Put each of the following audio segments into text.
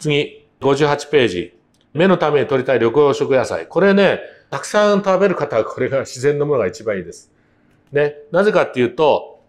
次、58ページ。目のために取りたい緑黄色野菜。これね、たくさん食べる方はこれが自然のものが一番いいです。ね、なぜかっていうと、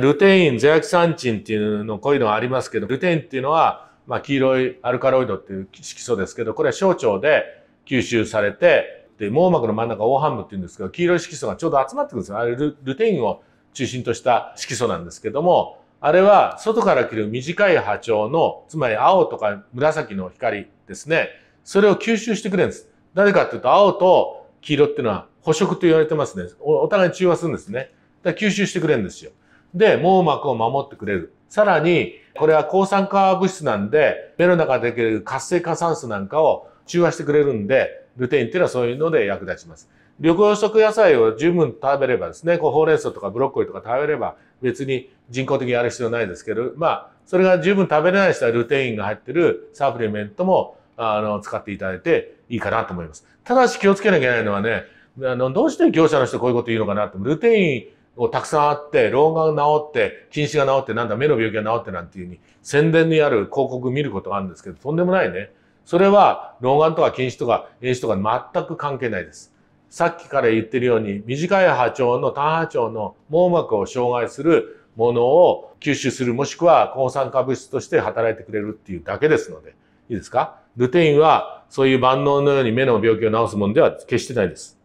ルテイン、ゼアキサンチンっていうの、こういうのはありますけど、ルテインっていうのは、まあ、黄色いアルカロイドっていう色素ですけど、これは小腸で吸収されて、で、網膜の真ん中、黄斑部っていうんですけど、黄色い色素がちょうど集まってくるんですよ。あれル、ルテインを中心とした色素なんですけども、あれは外から来る短い波長の、つまり青とか紫の光ですね。それを吸収してくれるんです。誰かっていうと青と黄色っていうのは捕食と言われてますね。お互いに中和するんですね。だから吸収してくれるんですよ。で、網膜を守ってくれる。さらに、これは抗酸化物質なんで、目の中でできる活性化酸素なんかを中和してくれるんで、ルテインっていうのはそういうので役立ちます。緑黄色野菜を十分食べればですね、こうほうれん草とかブロッコリーとか食べれば別に人工的にやる必要ないですけど、まあ、それが十分食べれない人はルテインが入ってるサプリメントもあの使っていただいていいかなと思います。ただし気をつけなきゃいけないのはね、あのどうして業者の人こういうこと言うのかなって、ルテインをたくさんあって、老眼が治って、近視が治って、なんだ、目の病気が治ってなんていうふうに宣伝にある広告見ることがあるんですけど、とんでもないね。それは老眼とか近視とか遠視とか全く関係ないです。さっきから言ってるように短い波長の単波長の網膜を障害するものを吸収するもしくは抗酸化物質として働いてくれるっていうだけですのでいいですかルテインはそういう万能のように目の病気を治すものでは決してないです。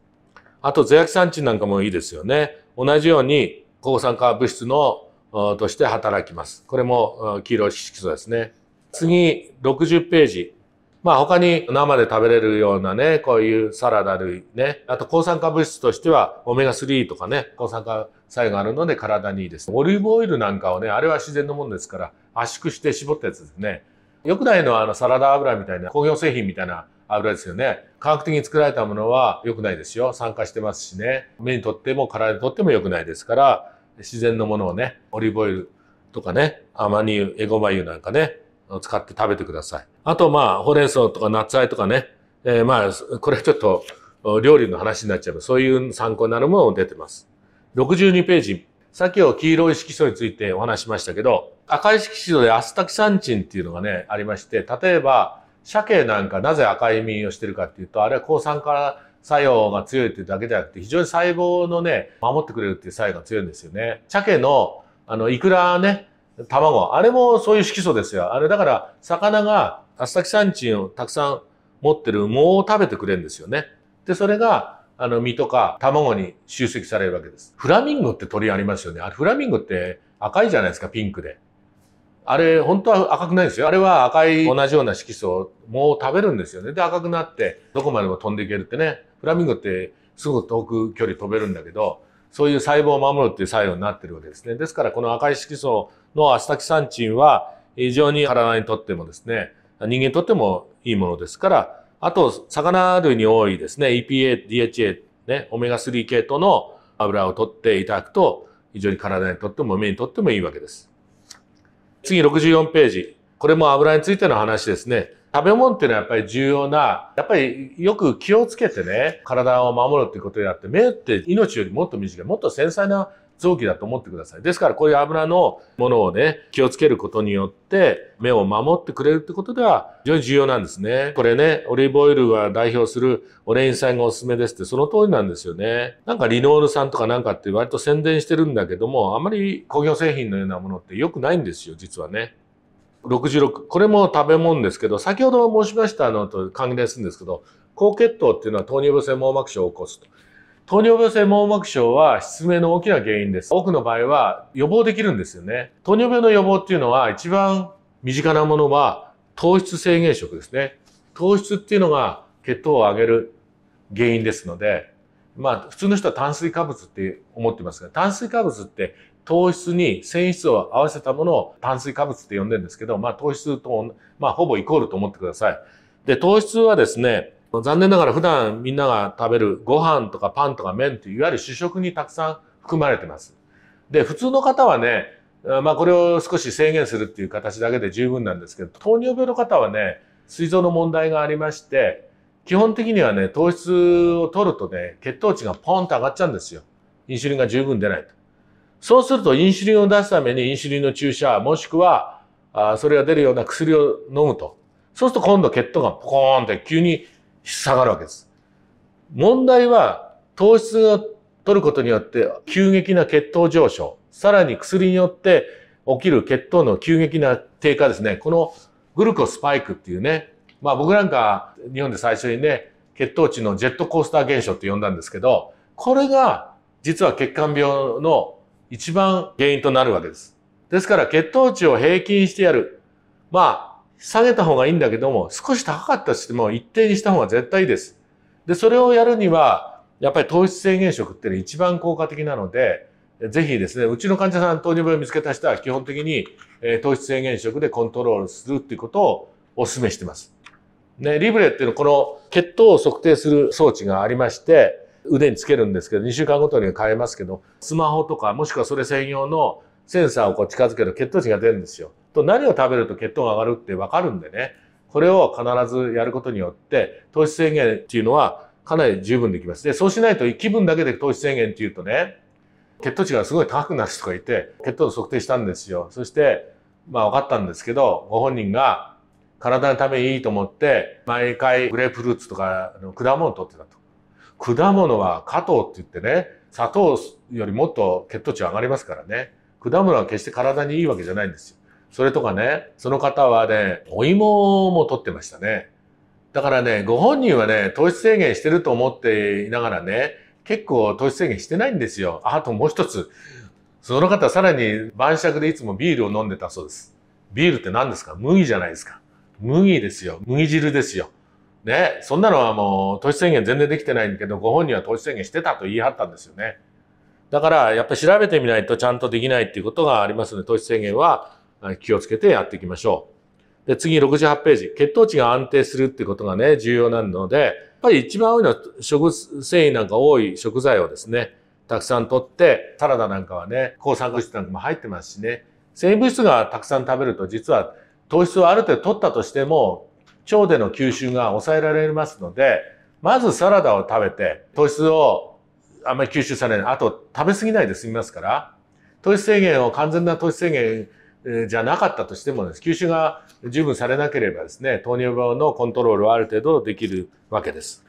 あとゼアキサンチンなんかもいいですよね。同じように抗酸化物質のとして働きます。これも黄色色素ですね。次60ページまあ他に生で食べれるようなね、こういうサラダ類ね、あと抗酸化物質としてはオメガ3とかね、抗酸化作用があるので体にいいです。オリーブオイルなんかをね、あれは自然のもんですから圧縮して絞ったやつですね。良くないのはあのサラダ油みたいな工業製品みたいな油ですよね。科学的に作られたものは良くないですよ。酸化してますしね。目にとっても体にとっても良くないですから、自然のものをね、オリーブオイルとかね、アマニ油、エゴマ油なんかね、使って食べてください。あと、まあ、ほうれん草とかナッツとかね、えー、まあ、これちょっと料理の話になっちゃう。そういう参考になるものも出てます。62ページ。さっきは黄色い色素についてお話しましたけど、赤い色素でアスタキサンチンっていうのがね、ありまして、例えば、鮭なんかなぜ赤い身をしてるかっていうと、あれは抗酸化作用が強いっていうだけじゃなくて、非常に細胞のね、守ってくれるっていう作用が強いんですよね。鮭の、あの、イクラね、卵、あれもそういう色素ですよ。あれだから、魚がアスタキサンチンをたくさん持ってる藻を食べてくれるんですよね。で、それが、あの、身とか卵に集積されるわけです。フラミンゴって鳥ありますよね。あれ、フラミンゴって赤いじゃないですか、ピンクで。あれ、本当は赤くないですよ。あれは赤い同じような色素を食べるんですよね。で、赤くなって、どこまでも飛んでいけるってね。フラミンゴってすぐ遠く距離飛べるんだけど、そういう細胞を守るっていう作用になってるわけですね。ですから、この赤い色素のアスタキサンチンは、非常に体にとってもですね、人間にとってもいいものですから、あと、魚類に多いですね、EPA、DHA、ね、オメガ3系統の油を取っていただくと、非常に体にとっても目にとってもいいわけです。次64ページ。これも油についての話ですね。食べ物っていうのはやっぱり重要な、やっぱりよく気をつけてね、体を守るっていうことになって、目って命よりもっと短い、もっと繊細な臓器だと思ってください。ですからこういう油のものをね、気をつけることによって、目を守ってくれるってことでは非常に重要なんですね。これね、オリーブオイルが代表するオレイン酸がおすすめですってその通りなんですよね。なんかリノール酸とかなんかって割と宣伝してるんだけども、あんまり工業製品のようなものって良くないんですよ、実はね。66これも食べ物ですけど先ほど申しましたのと関連するんですけど高血糖っていうのは糖尿病性網膜症を起こすと糖尿病性網膜症は失明の大きな原因です。多くの場合は予防できるんですよね。糖尿病の予防っていうのは一番身近なものは糖質制限食ですね。糖質っていうのが血糖を上げる原因ですので、まあ普通の人は炭水化物って思ってますが、炭水化物って糖質に繊維質を合わせたものを炭水化物って呼んでるんですけど、まあ糖質と、まあほぼイコールと思ってください。で、糖質はですね、残念ながら普段みんなが食べるご飯とかパンとか麺っていわゆる主食にたくさん含まれてます。で、普通の方はね、まあこれを少し制限するっていう形だけで十分なんですけど、糖尿病の方はね、膵臓の問題がありまして、基本的にはね、糖質を取るとね、血糖値がポンと上がっちゃうんですよ。インシュリンが十分出ないと。そうするとインシュリンを出すためにインシュリンの注射、もしくは、あそれが出るような薬を飲むと。そうすると今度血糖がポコーンって急に下がるわけです。問題は糖質を取ることによって急激な血糖上昇、さらに薬によって起きる血糖の急激な低下ですね。このグルコスパイクっていうね、まあ僕なんか日本で最初にね、血糖値のジェットコースター現象って呼んだんですけど、これが実は血管病の一番原因となるわけです。ですから血糖値を平均してやる。まあ下げた方がいいんだけども、少し高かったとしても一定にした方が絶対いいです。で、それをやるには、やっぱり糖質制限食っていうのは一番効果的なので、ぜひですね、うちの患者さん、糖尿病を見つけた人は基本的に、え糖質制限食でコントロールするっていうことをお勧めしてます。ね、リブレっていうのはこの血糖を測定する装置がありまして、腕につけるんですけど、2週間ごとに変えますけど、スマホとか、もしくはそれ専用のセンサーをこう近づけると血糖値が出るんですよ。と何を食べると血糖が上がるって分かるんでね、これを必ずやることによって、糖質制限っていうのはかなり十分できます。で、そうしないと気分だけで糖質制限っていうとね、血糖値がすごい高くなる人がいて、血糖値測定したんですよ。そして、まあ分かったんですけど、ご本人が体のためにいいと思って、毎回グレープフルーツとかの果物を取ってたと。果物は加糖って言ってね、砂糖よりもっと血糖値上がりますからね。果物は決して体にいいわけじゃないんですよ。それとかね、その方はね、お芋も取ってましたね。だからね、ご本人はね、糖質制限してると思っていながらね、結構糖質制限してないんですよ。あともう一つ、その方さらに晩酌でいつもビールを飲んでたそうです。ビールって何ですか麦じゃないですか。麦ですよ。麦汁ですよ。ね、そんなのはもう糖質制限全然できてないんだけど、ご本人は糖質制限してたと言い張ったんですよね。だからやっぱり調べてみないとちゃんとできないっていうことがありますので、糖質制限は気をつけてやっていきましょう。で、次68ページ。血糖値が安定するっていうことがね、重要なので、やっぱり一番多いのは食繊維なんか多い食材をですね、たくさん取って、サラダなんかはね、抗酸物質なんかも入ってますしね、繊維物質がたくさん食べると実は糖質をある程度取ったとしても、腸での吸収が抑えられますので、まずサラダを食べて、糖質をあんまり吸収されない。あと、食べ過ぎないで済みますから、糖質制限を完全な糖質制限じゃなかったとしてもです、吸収が十分されなければですね、糖尿病のコントロールはある程度できるわけです。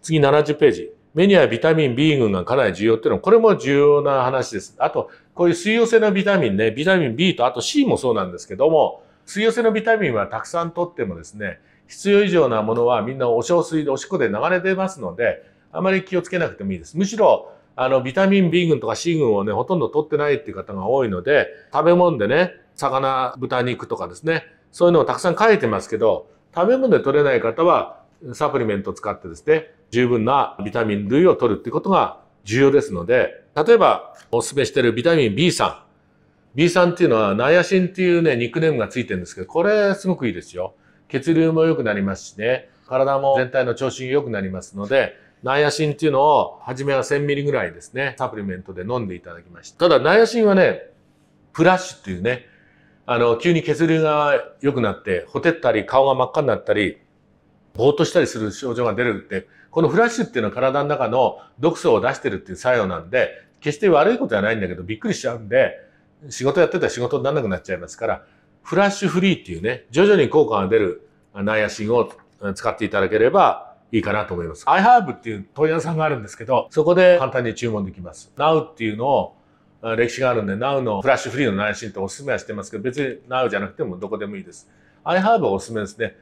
次70ページ。目にはビタミン B 群がかなり重要っていうのは、これも重要な話です。あと、こういう水溶性のビタミンね、ビタミン B とあと C もそうなんですけども、水溶性のビタミンはたくさん取ってもですね、必要以上なものはみんなお小水でおしっこで流れ出ますので、あまり気をつけなくてもいいです。むしろ、あの、ビタミン B 群とか C 群をね、ほとんど取ってないっていう方が多いので、食べ物でね、魚、豚肉とかですね、そういうのをたくさん書いてますけど、食べ物で取れない方は、サプリメントを使ってですね、十分なビタミン類を取るってことが重要ですので、例えば、お勧めしてるビタミン B 3 B 3っていうのは、ナイアシンっていうね、ニックネームがついてるんですけど、これすごくいいですよ。血流も良くなりますしね、体も全体の調子が良くなりますので、ナイアシンっていうのを、初めは1000ミリぐらいですね、サプリメントで飲んでいただきました。ただ、ナイアシンはね、プラッシュっていうね、あの、急に血流が良くなって、ほてったり、顔が真っ赤になったり、ぼーっとしたりする症状が出るって、このフラッシュっていうのは体の中の毒素を出してるっていう作用なんで、決して悪いことじゃないんだけど、びっくりしちゃうんで、仕事やってたら仕事にならなくなっちゃいますから、フラッシュフリーっていうね、徐々に効果が出るナイアシンを使っていただければ、いいかなと思います。iHerb っていう問屋さんがあるんですけど、そこで簡単に注文できます。Now っていうのを歴史があるんで、Now のフラッシュフリーの内心っておすすめはしてますけど、別に Now じゃなくてもどこでもいいです。iHerb はおすすめですね。